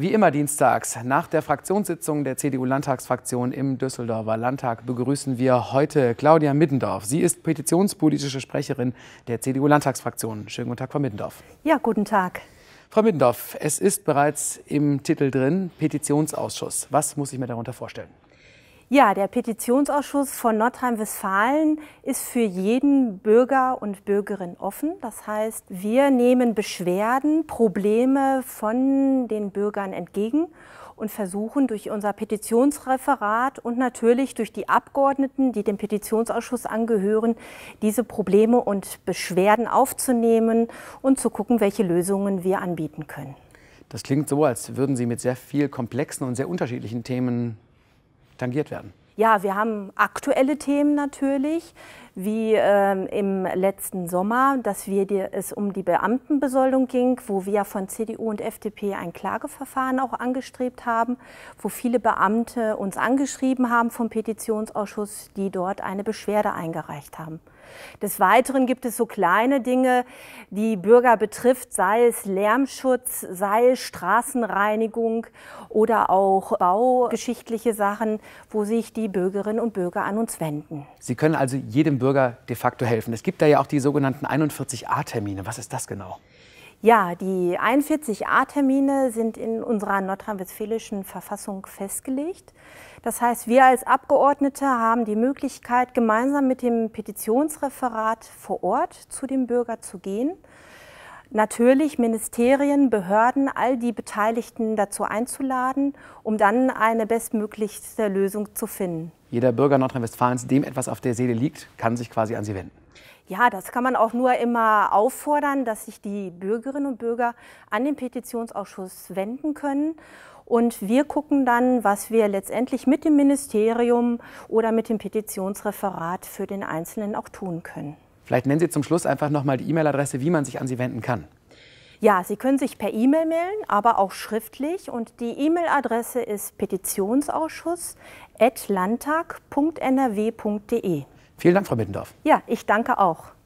Wie immer dienstags nach der Fraktionssitzung der CDU-Landtagsfraktion im Düsseldorfer Landtag begrüßen wir heute Claudia Middendorf. Sie ist petitionspolitische Sprecherin der CDU-Landtagsfraktion. Schönen guten Tag, Frau Middendorf. Ja, guten Tag. Frau Middendorf, es ist bereits im Titel drin Petitionsausschuss. Was muss ich mir darunter vorstellen? Ja, der Petitionsausschuss von Nordrhein-Westfalen ist für jeden Bürger und Bürgerin offen. Das heißt, wir nehmen Beschwerden, Probleme von den Bürgern entgegen und versuchen durch unser Petitionsreferat und natürlich durch die Abgeordneten, die dem Petitionsausschuss angehören, diese Probleme und Beschwerden aufzunehmen und zu gucken, welche Lösungen wir anbieten können. Das klingt so, als würden Sie mit sehr viel komplexen und sehr unterschiedlichen Themen tangiert werden? Ja, wir haben aktuelle Themen natürlich wie ähm, im letzten Sommer, dass wir die, es um die Beamtenbesoldung ging, wo wir von CDU und FDP ein Klageverfahren auch angestrebt haben, wo viele Beamte uns angeschrieben haben vom Petitionsausschuss, die dort eine Beschwerde eingereicht haben. Des Weiteren gibt es so kleine Dinge, die Bürger betrifft, sei es Lärmschutz, sei es Straßenreinigung oder auch baugeschichtliche Sachen, wo sich die Bürgerinnen und Bürger an uns wenden. Sie können also jedem Bürger Bürger de facto helfen. Es gibt da ja auch die sogenannten 41a-Termine. Was ist das genau? Ja, die 41a-Termine sind in unserer nordrhein-westfälischen Verfassung festgelegt. Das heißt, wir als Abgeordnete haben die Möglichkeit, gemeinsam mit dem Petitionsreferat vor Ort zu dem Bürger zu gehen natürlich Ministerien, Behörden, all die Beteiligten dazu einzuladen, um dann eine bestmöglichste Lösung zu finden. Jeder Bürger Nordrhein-Westfalens, dem etwas auf der Seele liegt, kann sich quasi an Sie wenden. Ja, das kann man auch nur immer auffordern, dass sich die Bürgerinnen und Bürger an den Petitionsausschuss wenden können. Und wir gucken dann, was wir letztendlich mit dem Ministerium oder mit dem Petitionsreferat für den Einzelnen auch tun können. Vielleicht nennen Sie zum Schluss einfach nochmal die E-Mail-Adresse, wie man sich an Sie wenden kann. Ja, Sie können sich per E-Mail melden, aber auch schriftlich. Und die E-Mail-Adresse ist petitionsausschuss.landtag.nrw.de. Vielen Dank, Frau Mittendorf. Ja, ich danke auch.